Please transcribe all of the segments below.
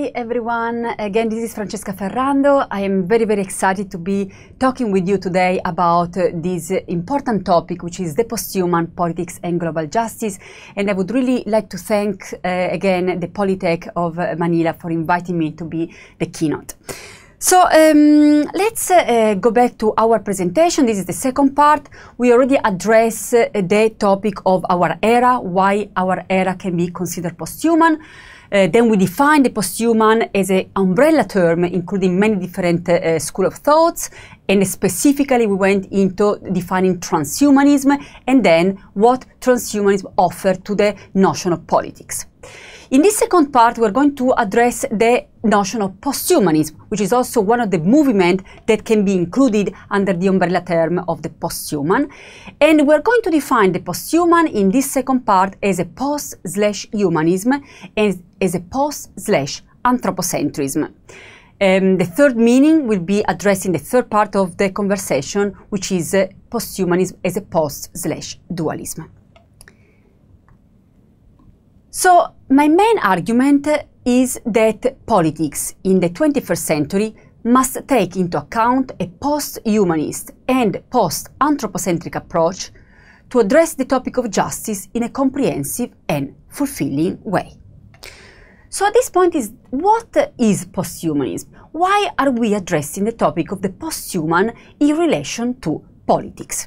Hi everyone, again this is Francesca Ferrando. I am very very excited to be talking with you today about uh, this important topic which is the post-human politics and global justice and I would really like to thank uh, again the Polytech of Manila for inviting me to be the keynote. So um, let's uh, go back to our presentation. This is the second part. We already addressed uh, the topic of our era, why our era can be considered post-human. Uh, then we define the posthuman as an umbrella term, including many different uh, school of thoughts. And specifically, we went into defining transhumanism and then what transhumanism offered to the notion of politics. In this second part, we're going to address the notion of posthumanism, which is also one of the movements that can be included under the umbrella term of the posthuman. And we're going to define the posthuman in this second part as a post slash humanism and as a post slash anthropocentrism. Um, the third meaning will be addressed in the third part of the conversation, which is uh, posthumanism as a post slash dualism. So my main argument is that politics in the 21st century must take into account a post-humanist and post-anthropocentric approach to address the topic of justice in a comprehensive and fulfilling way. So at this point is what is is post-humanism? Why are we addressing the topic of the post-human in relation to politics?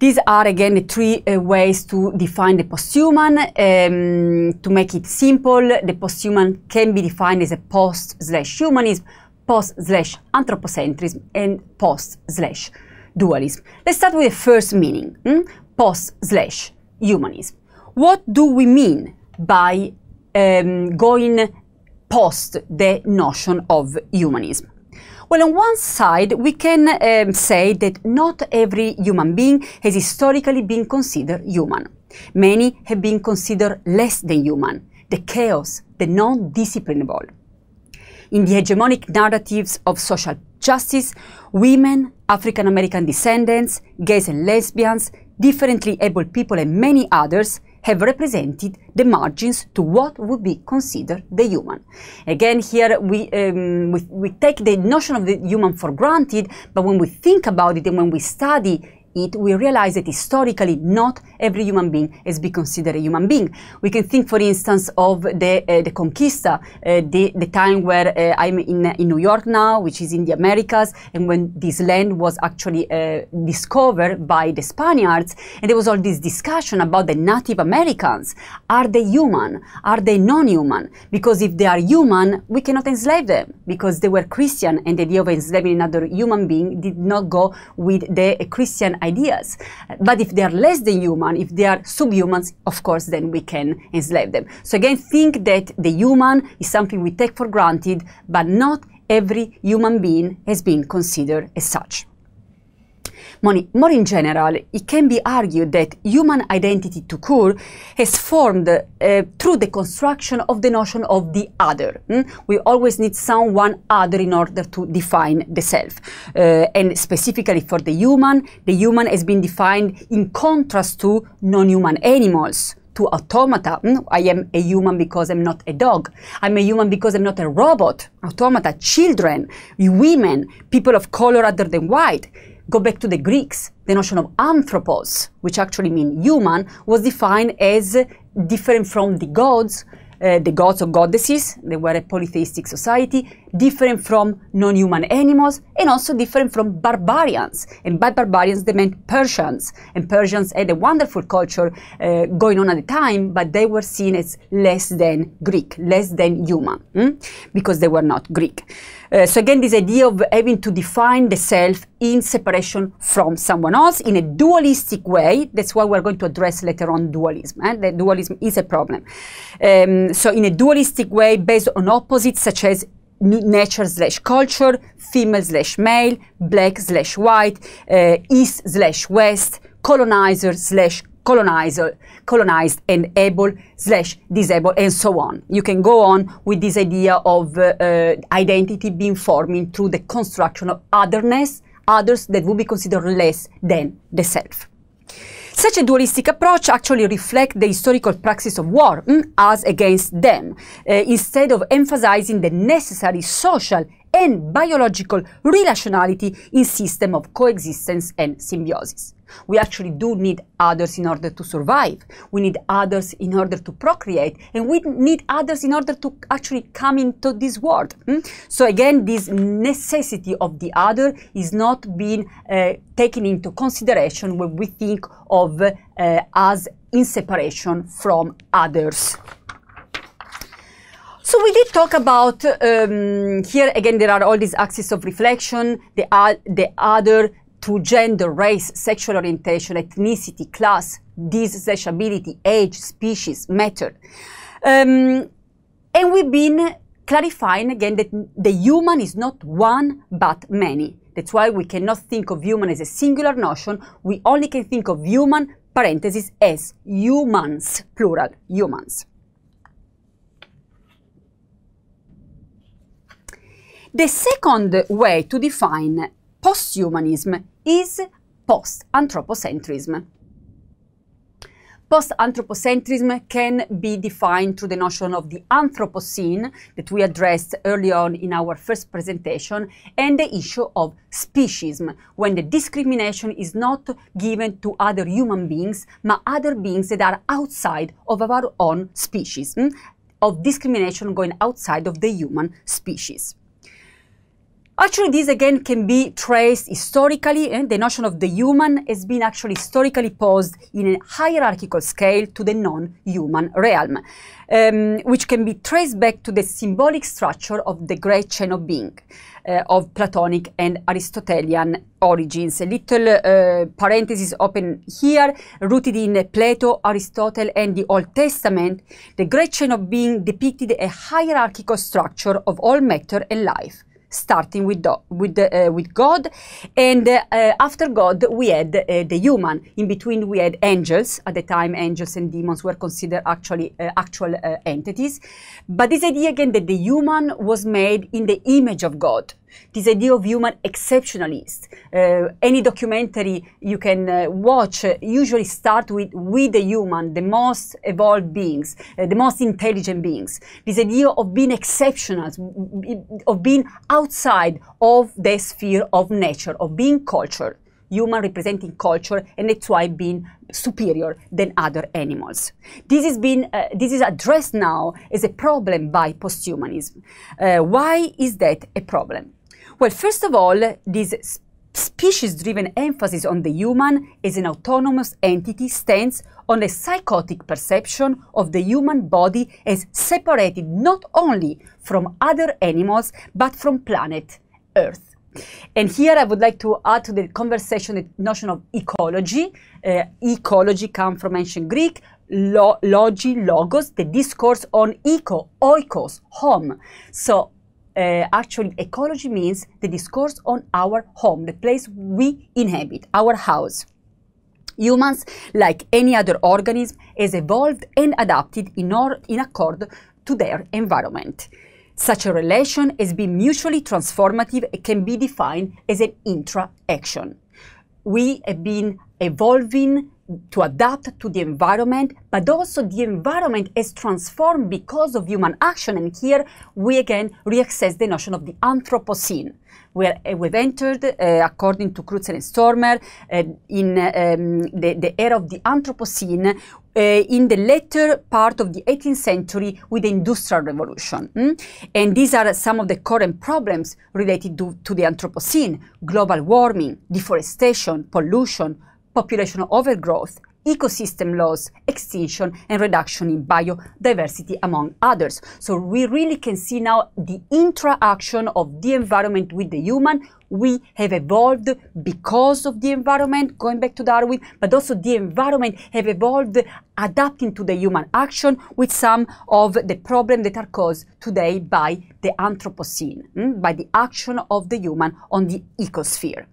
These are again three uh, ways to define the posthuman. Um, to make it simple, the posthuman can be defined as a post slash humanism, post slash anthropocentrism, and post slash dualism. Let's start with the first meaning, hmm? post slash humanism. What do we mean by um, going post the notion of humanism? Well, on one side, we can um, say that not every human being has historically been considered human. Many have been considered less than human, the chaos, the non-disciplinable. In the hegemonic narratives of social justice, women, African American descendants, gays and lesbians, differently able people and many others have represented the margins to what would be considered the human. Again, here we, um, we, we, take the notion of the human for granted, but when we think about it and when we study it, we realize that historically not every human being has been considered a human being. We can think, for instance, of the, uh, the Conquista, uh, the, the time where uh, I'm in, uh, in New York now, which is in the Americas, and when this land was actually uh, discovered by the Spaniards. And there was all this discussion about the Native Americans. Are they human? Are they non-human? Because if they are human, we cannot enslave them because they were Christian and the idea of enslaving another human being did not go with the Christian ideas. But if they are less than human, if they are subhumans, of course, then we can enslave them. So again, think that the human is something we take for granted, but not every human being has been considered as such. More in general, it can be argued that human identity to core has formed uh, through the construction of the notion of the other. Mm? We always need someone other in order to define the self. Uh, and specifically for the human, the human has been defined in contrast to non-human animals, to automata. Mm? I am a human because I'm not a dog. I'm a human because I'm not a robot. Automata, children, women, people of color other than white go back to the Greeks, the notion of anthropos, which actually means human, was defined as different from the gods, uh, the gods or goddesses, they were a polytheistic society, different from non human animals, and also different from barbarians. And by barbarians, they meant Persians. And Persians had a wonderful culture uh, going on at the time, but they were seen as less than Greek, less than human, mm? because they were not Greek. Uh, so, again, this idea of having to define the self in separation from someone else in a dualistic way. That's why we're going to address later on dualism. And eh? that dualism is a problem. Um, so in a dualistic way based on opposites such as nature slash culture, female slash male, black slash white, uh, east slash west, colonizer slash colonizer, colonized and able slash disabled and so on. You can go on with this idea of uh, uh, identity being forming through the construction of otherness others that would be considered less than the self. Such a dualistic approach actually reflects the historical praxis of war, mm, against them, uh, instead of emphasizing the necessary social and biological relationality in system of coexistence and symbiosis. We actually do need others in order to survive. We need others in order to procreate. And we need others in order to actually come into this world. Mm? So again, this necessity of the other is not being uh, taken into consideration when we think of uh, us in separation from others. So we did talk about um, here again. There are all these axes of reflection: the, uh, the other, to gender, race, sexual orientation, ethnicity, class, disability, age, species, matter. Um, and we've been clarifying again that the human is not one but many. That's why we cannot think of human as a singular notion. We only can think of human, parentheses, as humans, plural, humans. The second way to define posthumanism is post-anthropocentrism. Post-anthropocentrism can be defined through the notion of the Anthropocene that we addressed early on in our first presentation and the issue of speciesism, when the discrimination is not given to other human beings, but other beings that are outside of our own species, of discrimination going outside of the human species. Actually, this again can be traced historically, and eh? the notion of the human has been actually historically posed in a hierarchical scale to the non-human realm, um, which can be traced back to the symbolic structure of the great chain of being, uh, of Platonic and Aristotelian origins. A little uh, parenthesis open here, rooted in Plato, Aristotle, and the Old Testament, the great chain of being depicted a hierarchical structure of all matter and life starting with, do, with, uh, with God. And uh, after God, we had uh, the human. In between, we had angels. At the time, angels and demons were considered actually uh, actual uh, entities. But this idea again that the human was made in the image of God this idea of human exceptionalist. Uh, any documentary you can uh, watch uh, usually start with with the human, the most evolved beings, uh, the most intelligent beings. This idea of being exceptional, of being outside of the sphere of nature, of being culture, human representing culture, and that's why being superior than other animals. This, has been, uh, this is addressed now as a problem by posthumanism. Uh, why is that a problem? Well, first of all, this species-driven emphasis on the human as an autonomous entity stands on a psychotic perception of the human body as separated not only from other animals, but from planet Earth. And here I would like to add to the conversation the notion of ecology. Uh, ecology comes from ancient Greek, lo logi, logos, the discourse on eco, oikos, home. So uh, actually ecology means the discourse on our home, the place we inhabit, our house. Humans, like any other organism, has evolved and adapted in, or, in accord to their environment. Such a relation has been mutually transformative and can be defined as an intra-action. We have been evolving to adapt to the environment, but also the environment is transformed because of human action. And here we again reaccess the notion of the Anthropocene, where eh, we've entered, uh, according to Kreutzer and Stormer, uh, in um, the, the, era of the Anthropocene. in the later part of the 18th century with the Industrial Revolution. Mm? And these are some of the current problems related to, to the Anthropocene global warming, deforestation, pollution, population overgrowth, ecosystem loss, extinction, and reduction in biodiversity, among others. So we really can see now the interaction of the environment with the human. We have evolved because of the environment, going back to Darwin, but also the environment have evolved adapting to the human action with some of the problems that are caused today by the Anthropocene, hmm, by the action of the human on the ecosphere.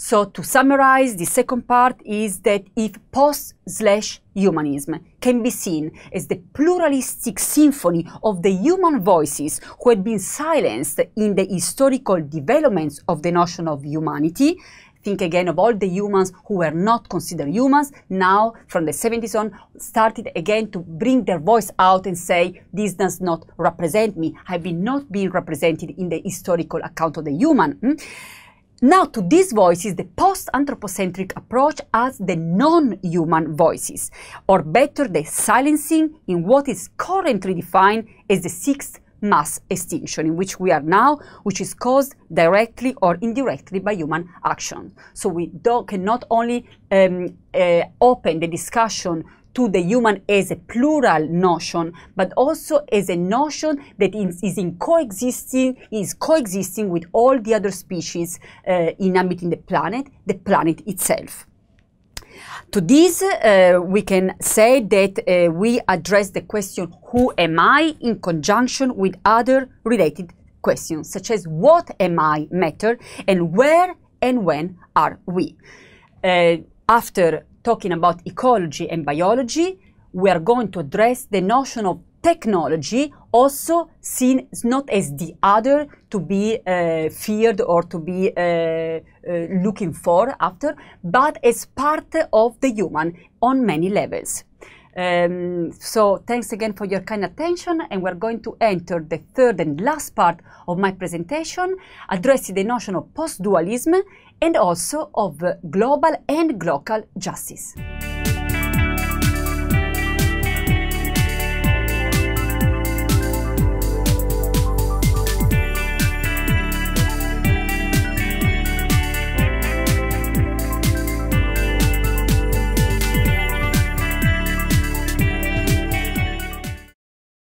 So to summarize, the second part is that if post slash humanism can be seen as the pluralistic symphony of the human voices who had been silenced in the historical developments of the notion of humanity, think again of all the humans who were not considered humans now from the 70s on started again to bring their voice out and say this does not represent me i've been not being represented in the historical account of the human mm? Now, to these voices, the post anthropocentric approach adds the non human voices, or better, the silencing in what is currently defined as the sixth mass extinction in which we are now, which is caused directly or indirectly by human action. So we do, can not only um, uh, open the discussion to the human as a plural notion, but also as a notion that is, is in coexisting, is coexisting with all the other species uh, inhabiting the planet, the planet itself. To this, uh, we can say that uh, we address the question, who am I, in conjunction with other related questions, such as what am I matter, and where and when are we. Uh, after talking about ecology and biology, we are going to address the notion of technology also seen not as the other to be uh, feared or to be uh, uh, looking for after, but as part of the human on many levels. Um, so thanks again for your kind attention and we're going to enter the third and last part of my presentation addressing the notion of post-dualism and also of global and local justice.